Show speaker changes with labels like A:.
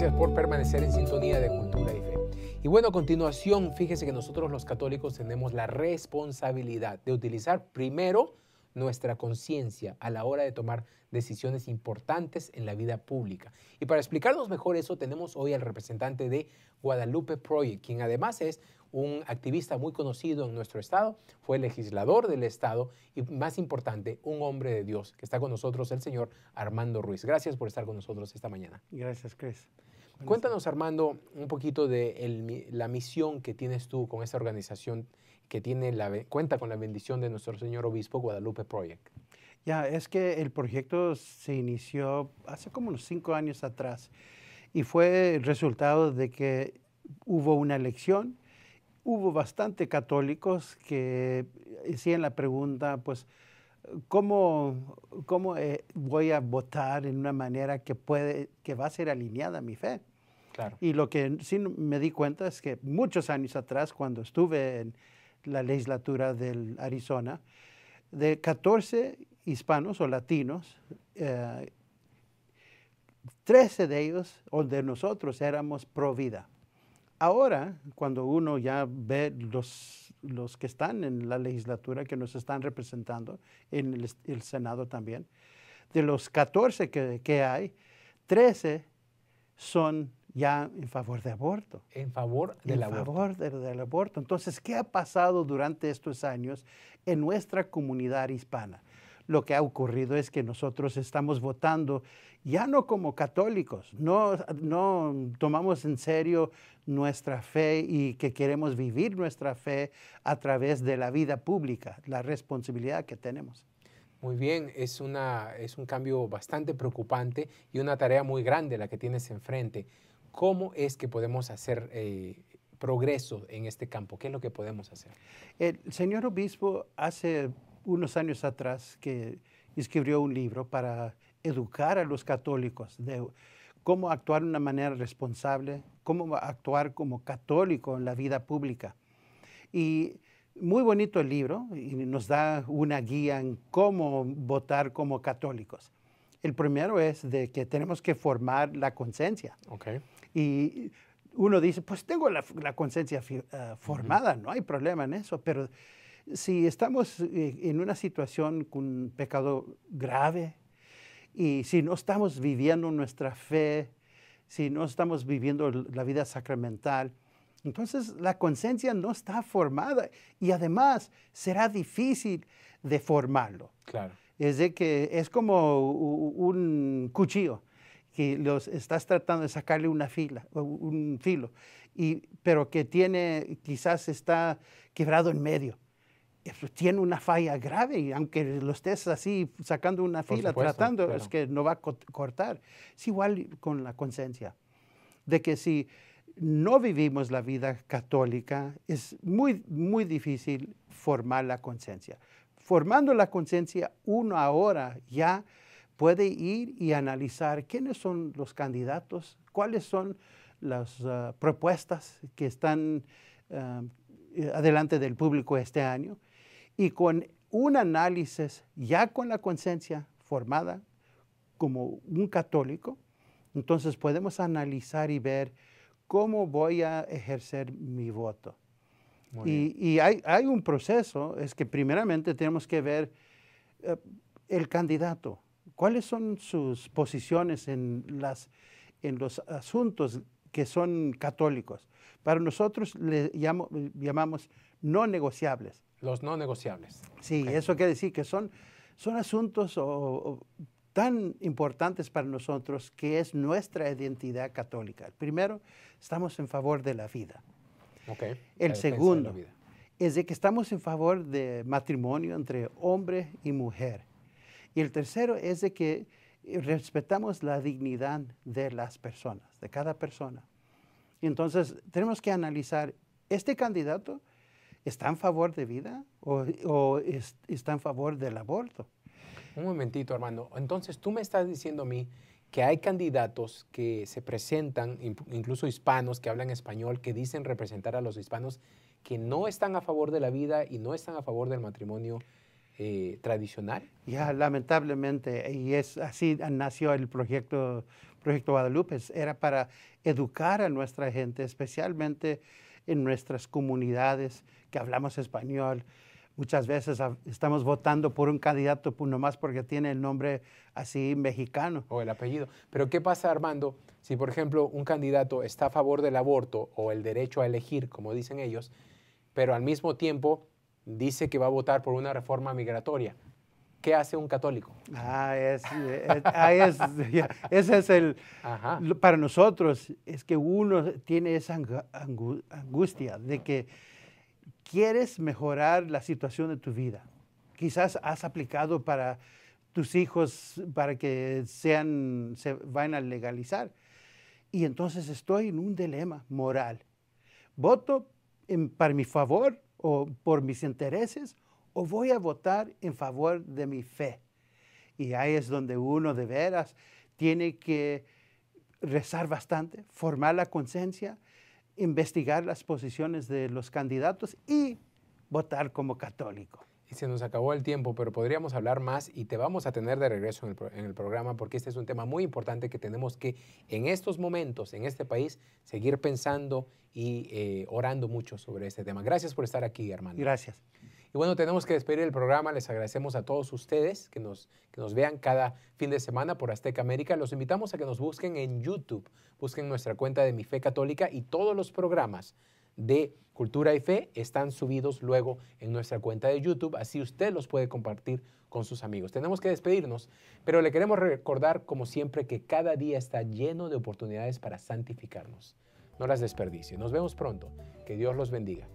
A: Gracias por permanecer en sintonía de cultura y fe. Y bueno, a continuación, fíjese que nosotros los católicos tenemos la responsabilidad de utilizar primero nuestra conciencia a la hora de tomar decisiones importantes en la vida pública. Y para explicarnos mejor eso, tenemos hoy al representante de Guadalupe Project, quien además es un activista muy conocido en nuestro estado, fue legislador del estado y más importante, un hombre de Dios, que está con nosotros el señor Armando Ruiz. Gracias por estar con nosotros esta mañana. Gracias, Chris. Cuéntanos, Armando, un poquito de la misión que tienes tú con esta organización que tiene la, cuenta con la bendición de nuestro señor obispo Guadalupe Project.
B: Ya, es que el proyecto se inició hace como unos cinco años atrás y fue el resultado de que hubo una elección, hubo bastante católicos que hacían la pregunta, pues, ¿Cómo, cómo eh, voy a votar en una manera que, puede, que va a ser alineada a mi fe? Claro. Y lo que sí me di cuenta es que muchos años atrás, cuando estuve en la legislatura del Arizona, de 14 hispanos o latinos, 13 eh, de ellos o de nosotros éramos pro vida. Ahora, cuando uno ya ve los, los que están en la legislatura, que nos están representando, en el, Senado también, de los 14 que, que, hay, 13 son ya en favor de aborto. En favor del aborto. En favor del aborto. Entonces, ¿qué ha pasado durante estos años en nuestra comunidad hispana? lo que ha ocurrido es que nosotros estamos votando ya no como católicos, no, no tomamos en serio nuestra fe y que queremos vivir nuestra fe a través de la vida pública, la responsabilidad que tenemos.
A: Muy bien, es, una, es un cambio bastante preocupante y una tarea muy grande la que tienes enfrente. ¿Cómo es que podemos hacer eh, progreso en este campo? ¿Qué es lo que podemos hacer? El señor obispo hace unos años atrás
B: que escribió un libro para educar a los católicos de cómo actuar de una manera responsable, cómo actuar como católico en la vida pública. Y muy bonito el libro y nos da una guía en cómo votar como católicos. El primero es de que tenemos que formar la conciencia. Y uno dice, pues tengo la, conciencia eh, formada, no hay problema en eso, pero si estamos eh, en una situación con un pecado grave y si no estamos viviendo nuestra fe, si no estamos viviendo la vida sacramental, entonces la conciencia no está formada y además será difícil de formarlo. Claro. Es de que es como un cuchillo que los estás tratando de sacarle una fila, un filo, y, pero que tiene, quizás está quebrado en medio tiene una falla grave y aunque lo estés así sacando una fila tratando, es que no va a cortar. Es igual con la conciencia, de que si no vivimos la vida católica, es muy, muy difícil formar la conciencia. Formando la conciencia, uno ahora ya puede ir y analizar quiénes son los candidatos, cuáles son las ah, propuestas que están ah, adelante del público este año y con un análisis ya con la conciencia formada como un católico, entonces podemos analizar y ver cómo voy a ejercer mi voto. Y, y hay, hay, un proceso, es que primeramente tenemos que ver eh, el candidato, cuáles son sus posiciones en, las, en los asuntos que son católicos. Para nosotros le llamamos llamamos no negociables.
A: Los no negociables.
B: Sí, eso quiere decir que son, son asuntos tan importantes para nosotros que es nuestra identidad católica. Primero, estamos en favor de la vida. El segundo es de que estamos en favor de matrimonio entre hombre y mujer. Y el tercero es de que respetamos la dignidad de las personas, de cada persona. Entonces, tenemos que analizar, este candidato
A: ¿está en favor de vida o, o está en favor del aborto? Un momentito, hermano, Entonces, tú me estás diciendo a mí que hay candidatos que se presentan, incluso hispanos que hablan español, que dicen representar a los hispanos, que no están a favor de la vida y no están a favor del matrimonio eh, tradicional.
B: Ya, lamentablemente, y es así nació el proyecto, proyecto Guadalupe, era para educar a nuestra gente, especialmente en nuestras comunidades que hablamos español. Muchas veces estamos votando por un candidato nomás
A: porque tiene el nombre así mexicano. O el apellido. Pero ¿qué pasa, Armando, si por ejemplo un candidato está a favor del aborto o el derecho a elegir, como dicen ellos, pero al mismo tiempo dice que va a votar por una reforma migratoria? ¿Qué hace un católico? Ah, es, es, ah, ese es
B: el... Para nosotros es que uno tiene esa angustia de que quieres mejorar la situación de tu vida. Quizás has aplicado para tus hijos para que sean, se vayan a legalizar. Y entonces estoy en un dilema moral. ¿Voto en, para mi favor o por mis intereses o voy a votar en favor de mi fe. Y ahí es donde uno de veras tiene que rezar bastante, formar la conciencia, investigar las posiciones de los candidatos
A: y votar como católico. Y se nos acabó el tiempo, pero podríamos hablar más y te vamos a tener de regreso en el, programa porque este es un tema muy importante que tenemos que en estos momentos, en este país, seguir pensando y eh, orando mucho sobre este tema. Gracias por estar aquí, hermano. Gracias. Y bueno, tenemos que despedir el programa. Les agradecemos a todos ustedes que nos, nos vean cada fin de semana por Azteca América. Los invitamos a que nos busquen en YouTube. Busquen nuestra cuenta de Mi Fe Católica y todos los programas de Cultura y Fe están subidos luego en nuestra cuenta de YouTube, así usted los puede compartir con sus amigos. Tenemos que despedirnos, pero le queremos recordar, como siempre, que cada día está lleno de oportunidades para santificarnos. No las desperdicie. Nos vemos pronto. Que Dios los bendiga.